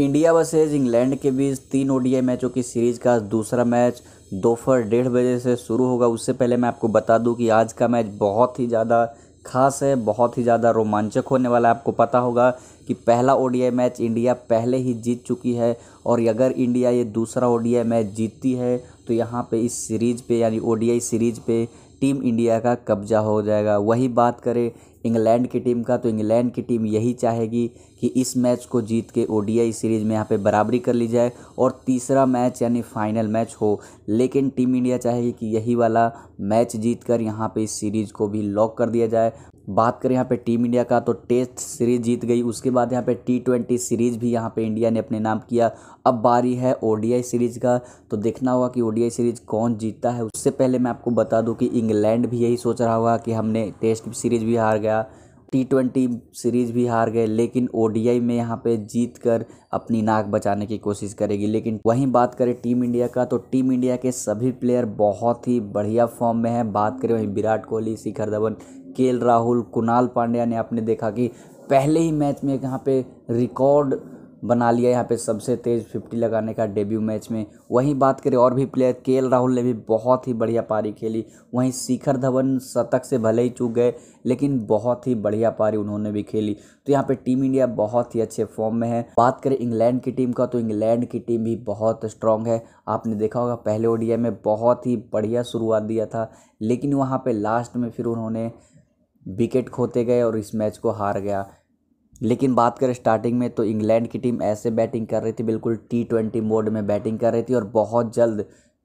India versus England के बीच तीन ODI मैचों की सीरीज़ का दूसरा मैच दोपहर डेढ़ बजे से शुरू होगा उससे पहले मैं आपको बता दूं कि आज का मैच बहुत ही ज़्यादा खास है बहुत ही ज़्यादा रोमांचक होने वाला है आपको पता होगा कि पहला ओडीआई मैच इंडिया पहले ही जीत चुकी है और अगर इंडिया ये दूसरा ओडीआई मैच जीतती है तो यहाँ पे इस सीरीज़ पे यानी ओडीआई सीरीज़ पे टीम इंडिया का कब्जा हो जाएगा वही बात करें इंग्लैंड की टीम का तो इंग्लैंड की टीम यही चाहेगी कि इस मैच को जीत के ओ सीरीज़ में यहाँ पे बराबरी कर ली जाए और तीसरा मैच यानी फाइनल मैच हो लेकिन टीम इंडिया चाहेगी कि यही वाला मैच जीत कर यहाँ पर इस सीरीज़ को भी लॉक कर दिया जाए बात करें यहाँ पे टीम इंडिया का तो टेस्ट सीरीज़ जीत गई उसके बाद यहाँ पे टी ट्वेंटी सीरीज़ भी यहाँ पे इंडिया ने अपने नाम किया अब बारी है ओडीआई सीरीज़ का तो देखना होगा कि ओडीआई सीरीज़ कौन जीतता है उससे पहले मैं आपको बता दूं कि इंग्लैंड इंग्लैंड भी यही सोच रहा होगा कि हमने टेस्ट सीरीज़ भी हार गया टी ट्वेंटी सीरीज़ भी हार गए लेकिन ओ में यहाँ पे जीत कर अपनी नाक बचाने की कोशिश करेगी लेकिन वहीं बात करें टीम इंडिया का तो टीम इंडिया के सभी प्लेयर बहुत ही बढ़िया फॉर्म में हैं बात करें वहीं विराट कोहली शिखर धवन के राहुल कुणाल पांड्या ने आपने देखा कि पहले ही मैच में यहाँ पे रिकॉर्ड बना लिया यहाँ पे सबसे तेज़ फिफ्टी लगाने का डेब्यू मैच में वहीं बात करें और भी प्लेयर के राहुल ने भी बहुत ही बढ़िया पारी खेली वहीं शिखर धवन शतक से भले ही चूक गए लेकिन बहुत ही बढ़िया पारी उन्होंने भी खेली तो यहाँ पे टीम इंडिया बहुत ही अच्छे फॉर्म में है बात करें इंग्लैंड की टीम का तो इंग्लैंड की टीम भी बहुत स्ट्रांग है आपने देखा होगा पहले ओ में बहुत ही बढ़िया शुरुआत दिया था लेकिन वहाँ पर लास्ट में फिर उन्होंने विकेट खोते गए और इस मैच को हार गया लेकिन बात करें स्टार्टिंग में तो इंग्लैंड की टीम ऐसे बैटिंग कर रही थी बिल्कुल टी ट्वेंटी मोड में बैटिंग कर रही थी और बहुत जल्द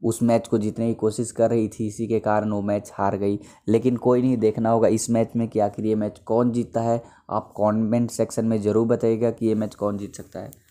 उस मैच को जीतने की कोशिश कर रही थी इसी के कारण वो मैच हार गई लेकिन कोई नहीं देखना होगा इस मैच में कि आखिर ये मैच कौन जीतता है आप कमेंट सेक्शन में ज़रूर बताइएगा कि ये मैच कौन जीत सकता है